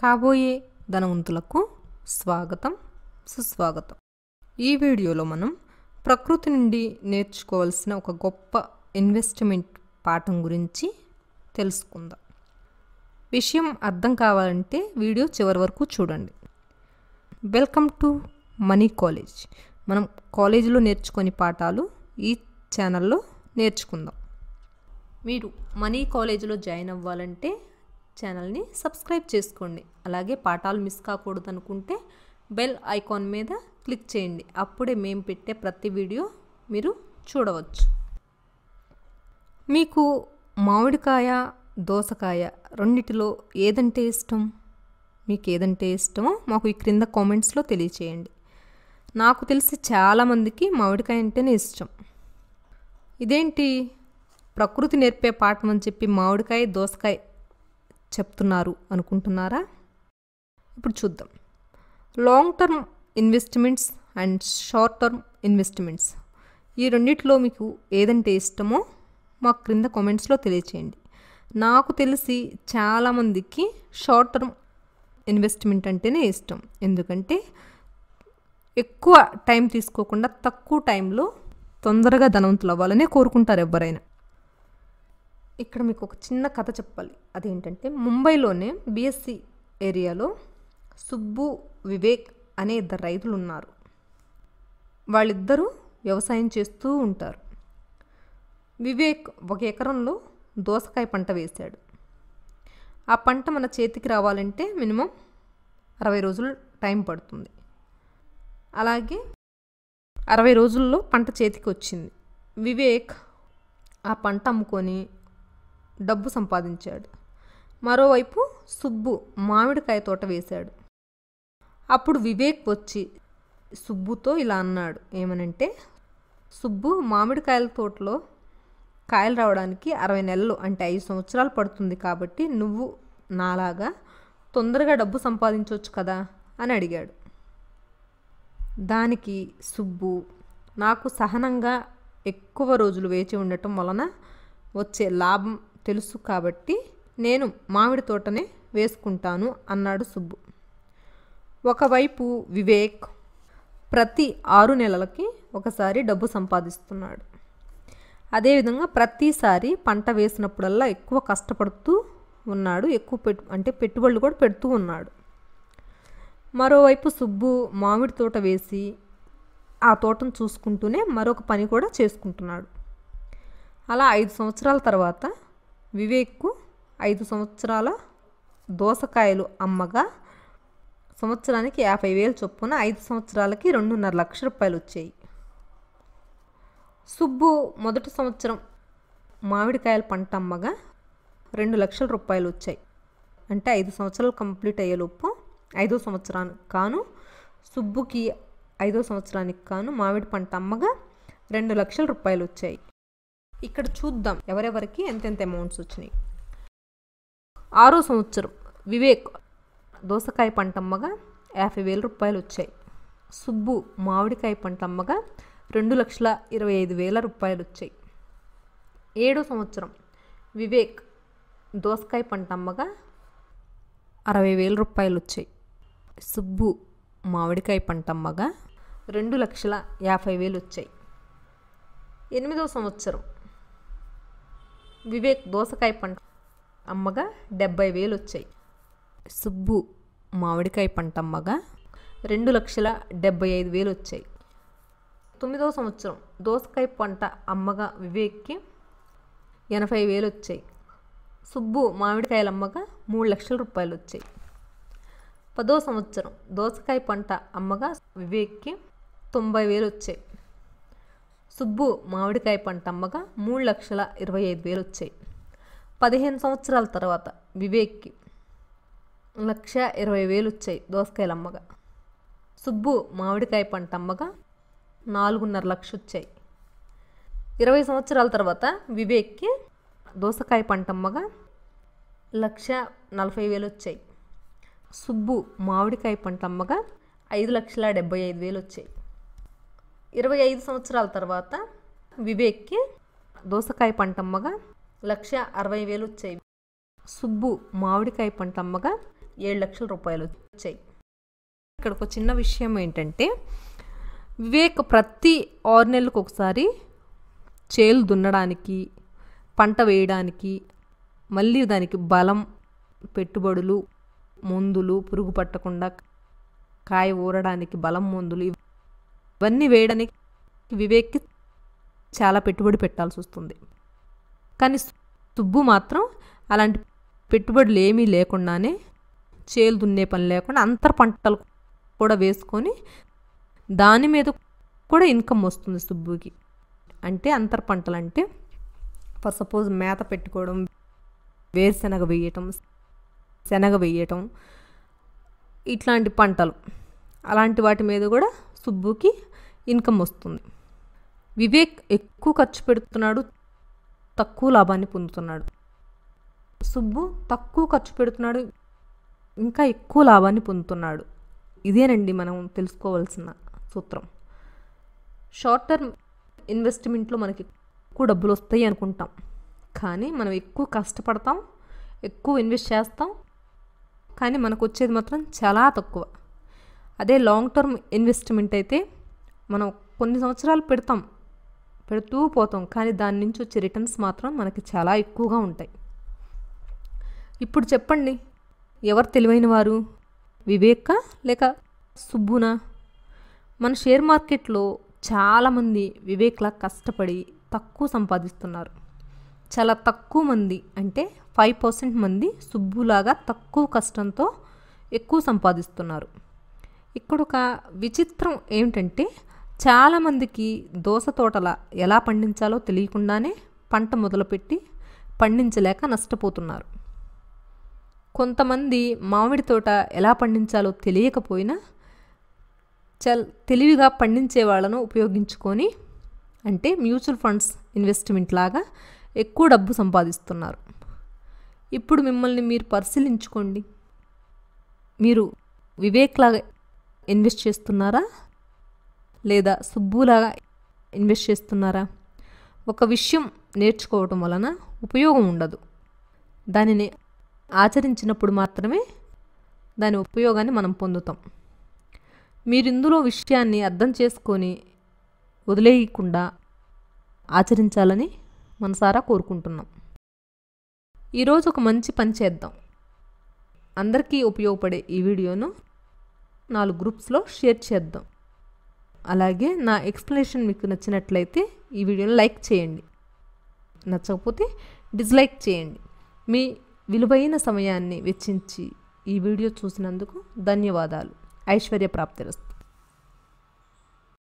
కాబోయే ధనవంతులకు స్వాగతం సుస్వాగతం ఈ వీడియోలో మనం ప్రకృతి నుండి నేర్చుకోవాల్సిన ఒక గొప్ప ఇన్వెస్ట్మెంట్ పాఠం గురించి తెలుసుకుందాం విషయం అర్థం కావాలంటే వీడియో చివరి వరకు చూడండి వెల్కమ్ టు మనీ కాలేజ్ మనం కాలేజీలో నేర్చుకునే పాఠాలు ఈ ఛానల్లో నేర్చుకుందాం మీరు మనీ కాలేజీలో జాయిన్ అవ్వాలంటే ఛానల్ని సబ్స్క్రైబ్ చేసుకోండి అలాగే పాఠాలు మిస్ కాకూడదు అనుకుంటే బెల్ ఐకాన్ మీద క్లిక్ చేయండి అప్పుడే మేము పెట్టే ప్రతి వీడియో మీరు చూడవచ్చు మీకు మామిడికాయ దోసకాయ రెండిటిలో ఏదంటే ఇష్టం మీకు ఏదంటే ఇష్టమో మాకు ఈ క్రింద కామెంట్స్లో తెలియచేయండి నాకు తెలిసి చాలామందికి మామిడికాయ అంటేనే ఇష్టం ఇదేంటి ప్రకృతి నేర్పే పాఠం అని చెప్పి మామిడికాయ దోసకాయ చెప్తున్నారు అనుకుంటున్నారా ఇప్పుడు చూద్దాం long term investments and short term investments ఈ రెండింటిలో మీకు ఏదంటే ఇష్టమో మా క్రింద కామెంట్స్లో తెలియచేయండి నాకు తెలిసి చాలామందికి షార్ట్ టర్మ్ ఇన్వెస్ట్మెంట్ అంటేనే ఇష్టం ఎందుకంటే ఎక్కువ టైం తీసుకోకుండా తక్కువ టైంలో తొందరగా ధనవంతులు అవ్వాలని కోరుకుంటారు ఎవరైనా ఇక్కడ మీకు ఒక చిన్న కథ చెప్పాలి అదేంటంటే ముంబైలోనే బీఎస్సీ ఏరియాలో సుబ్బు వివేక్ అనే ఇద్దరు రైతులు ఉన్నారు వాళ్ళిద్దరూ వ్యవసాయం చేస్తూ ఉంటారు వివేక్ ఒక ఎకరంలో దోసకాయ పంట వేశాడు ఆ పంట మన చేతికి రావాలంటే మినిమం అరవై రోజులు టైం పడుతుంది అలాగే అరవై రోజుల్లో పంట చేతికి వచ్చింది వివేక్ ఆ పంట అమ్ముకొని డబ్బు సంపాదించాడు మరోవైపు సుబ్బు మామిడికాయ తోట వేశాడు అప్పుడు వివేక్ వచ్చి సుబ్బుతో ఇలా అన్నాడు ఏమనంటే సుబ్బు మామిడికాయల తోటలో కాయలు రావడానికి అరవై నెలలు అంటే ఐదు సంవత్సరాలు పడుతుంది కాబట్టి నువ్వు నాలాగా తొందరగా డబ్బు సంపాదించవచ్చు కదా అని అడిగాడు దానికి సుబ్బు నాకు సహనంగా ఎక్కువ రోజులు వేచి ఉండటం వలన వచ్చే లాభం తెలుసు కాబట్టి నేను మామిడి తోటనే వేసుకుంటాను అన్నాడు సుబ్బు ఒకవైపు వివేక్ ప్రతి ఆరు నెలలకి ఒకసారి డబ్బు సంపాదిస్తున్నాడు అదేవిధంగా ప్రతిసారి పంట వేసినప్పుడల్లా ఎక్కువ కష్టపడుతూ ఉన్నాడు ఎక్కువ పెట్టు అంటే పెట్టుబడులు కూడా పెడుతూ ఉన్నాడు మరోవైపు సుబ్బు మామిడి తోట వేసి ఆ తోటను చూసుకుంటూనే మరొక పని కూడా చేసుకుంటున్నాడు అలా ఐదు సంవత్సరాల తర్వాత వివేక్కు ఐదు సంవత్సరాల దోసకాయలు అమ్మగా సంవత్సరానికి యాభై వేలు చొప్పున ఐదు సంవత్సరాలకి రెండున్నర లక్ష రూపాయలు వచ్చాయి సుబ్బు మొదటి సంవత్సరం మామిడికాయల పంట అమ్మగా రెండు లక్షల రూపాయలు వచ్చాయి అంటే ఐదు సంవత్సరాలు కంప్లీట్ అయ్యేలోపు ఐదో సంవత్సరానికి కాను సుబ్బుకి ఐదో సంవత్సరానికి కాను మామిడి పంట అమ్మగా రెండు లక్షల రూపాయలు వచ్చాయి ఇక్కడ చూద్దాం ఎవరెవరికి ఎంతెంత అమౌంట్స్ వచ్చినాయి ఆరో సంవత్సరం వివేక్ దోసకాయ పంటమ్మగా యాభై వేల రూపాయలు వచ్చాయి సుబ్బు మామిడికాయ పంటమ్మగా రెండు లక్షల ఇరవై ఐదు వేల రూపాయలు వచ్చాయి ఏడో సంవత్సరం వివేక్ దోసకాయ పంటమ్మగా అరవై వేల రూపాయలు వచ్చాయి సుబ్బు మామిడికాయ పంటమ్మగా రెండు లక్షల యాభై వేలు వచ్చాయి ఎనిమిదో సంవత్సరం వివేక్ దోసకాయ పంట అమ్మగా డెబ్బై వేలు వచ్చాయి సుబ్బు మామిడికాయ పంట అమ్మగా రెండు లక్షల డెబ్బై ఐదు వేలు వచ్చాయి తొమ్మిదవ సంవత్సరం దోసకాయ పంట అమ్మగా వివేక్కి ఎనభై వేలు వచ్చాయి సుబ్బు మామిడికాయలు అమ్మగా మూడు లక్షల రూపాయలు వచ్చాయి పదో సంవత్సరం దోసకాయ పంట అమ్మగా వివేక్కి తొంభై వేలు వచ్చాయి సుబ్బు మామిడికాయ పంట అమ్మగా మూడు లక్షల ఇరవై ఐదు వేలు వచ్చాయి పదిహేను సంవత్సరాల తర్వాత వివేక్కి లక్ష ఇరవై వేలు వచ్చాయి దోసకాయలు అమ్మగా సుబ్బు మామిడికాయ పంట అమ్మగా నాలుగున్నర లక్ష వచ్చాయి ఇరవై సంవత్సరాల తర్వాత వివేక్కి దోసకాయ పంట అమ్మగా లక్ష నలభై వేలు వచ్చాయి సుబ్బు మామిడికాయ పంట అమ్మగా ఐదు లక్షల డెబ్బై ఐదు వేలు వచ్చాయి ఇరవై ఐదు సంవత్సరాల తర్వాత వివేక్కి దోసకాయ పంటమ్మగా లక్ష అరవై వేలు వచ్చాయి సుబ్బు మామిడికాయ పంటమ్మగా ఏడు లక్షల రూపాయలు వచ్చాయి ఇక్కడ ఒక చిన్న విషయం ఏంటంటే వివేక్ ప్రతి ఆరు నెలలకు ఒకసారి చేలు దున్నడానికి పంట వేయడానికి మళ్ళీ దానికి బలం పెట్టుబడులు మందులు పురుగు పట్టకుండా కాయ ఊరడానికి బలం మందులు అవన్నీ వేయడానికి వివేక్కి చాలా పెట్టుబడి పెట్టాల్సి వస్తుంది కానీ సుబ్బు మాత్రం అలాంటి పెట్టుబడులు ఏమీ లేకుండానే చేలు దున్నే పని లేకుండా అంతర పంటలు కూడా వేసుకొని దాని మీద కూడా ఇన్కమ్ వస్తుంది సుబ్బుకి అంటే అంతర పంటలు అంటే ఫర్ సపోజ్ మేత పెట్టుకోవడం వేరుశనగ వేయటం శనగ వేయటం ఇట్లాంటి పంటలు అలాంటి వాటి మీద కూడా సుబ్బుకి ఇన్కమ్ వస్తుంది వివేక్ ఎక్కువ ఖర్చు పెడుతున్నాడు తక్కువ లాభాన్ని పొందుతున్నాడు సుబ్బు తక్కువ ఖర్చు పెడుతున్నాడు ఇంకా ఎక్కువ లాభాన్ని పొందుతున్నాడు ఇదేనండి మనం తెలుసుకోవాల్సిన సూత్రం షార్ట్ టర్మ్ ఇన్వెస్ట్మెంట్లో మనకి ఎక్కువ డబ్బులు వస్తాయి అనుకుంటాం కానీ మనం ఎక్కువ కష్టపడతాం ఎక్కువ ఇన్వెస్ట్ చేస్తాం కానీ మనకు వచ్చేది మాత్రం చాలా తక్కువ అదే లాంగ్ టర్మ్ ఇన్వెస్ట్మెంట్ అయితే మనం కొన్ని సంవత్సరాలు పెడతాం పెడుతూ పోతాం కానీ దాని నుంచి వచ్చే రిటర్న్స్ మాత్రం మనకి చాలా ఎక్కువగా ఉంటాయి ఇప్పుడు చెప్పండి ఎవరు తెలివైన వారు వివేక లేక సుబ్బునా మన షేర్ మార్కెట్లో చాలామంది వివేక్లా కష్టపడి తక్కువ సంపాదిస్తున్నారు చాలా తక్కువ మంది అంటే ఫైవ్ పర్సెంట్ మంది సుబ్బులాగా తక్కువ కష్టంతో ఎక్కువ సంపాదిస్తున్నారు ఇక్కడ ఒక విచిత్రం ఏమిటంటే చాలామందికి దోస తోటల ఎలా పండించాలో తెలియకుండానే పంట మొదలుపెట్టి పండించలేక నష్టపోతున్నారు కొంతమంది మామిడి తోట ఎలా పండించాలో తెలియకపోయినా చల్ తెలివిగా పండించే వాళ్ళను ఉపయోగించుకొని అంటే మ్యూచువల్ ఫండ్స్ ఇన్వెస్ట్మెంట్ లాగా ఎక్కువ డబ్బు సంపాదిస్తున్నారు ఇప్పుడు మిమ్మల్ని మీరు పరిశీలించుకోండి మీరు వివేక్లాగా ఇన్వెస్ట్ చేస్తున్నారా లేదా సుబ్బులాగా ఇన్వెస్ట్ చేస్తున్నారా ఒక విషయం నేర్చుకోవటం వలన ఉపయోగం ఉండదు దానిని ఆచరించినప్పుడు మాత్రమే దాని ఉపయోగాన్ని మనం పొందుతాం మీరు ఇందులో విషయాన్ని అర్థం చేసుకొని వదిలేయకుండా ఆచరించాలని మనసారా కోరుకుంటున్నాం ఈరోజు ఒక మంచి పని చేద్దాం అందరికీ ఉపయోగపడే ఈ వీడియోను నాలుగు గ్రూప్స్లో షేర్ చేద్దాం అలాగే నా ఎక్స్ప్లెనేషన్ మీకు నచ్చినట్లయితే ఈ వీడియోని లైక్ చేయండి నచ్చకపోతే డిస్లైక్ చేయండి మీ విలువైన సమయాన్ని వెచ్చించి ఈ వీడియో చూసినందుకు ధన్యవాదాలు ఐశ్వర్య ప్రాప్తిరస్తు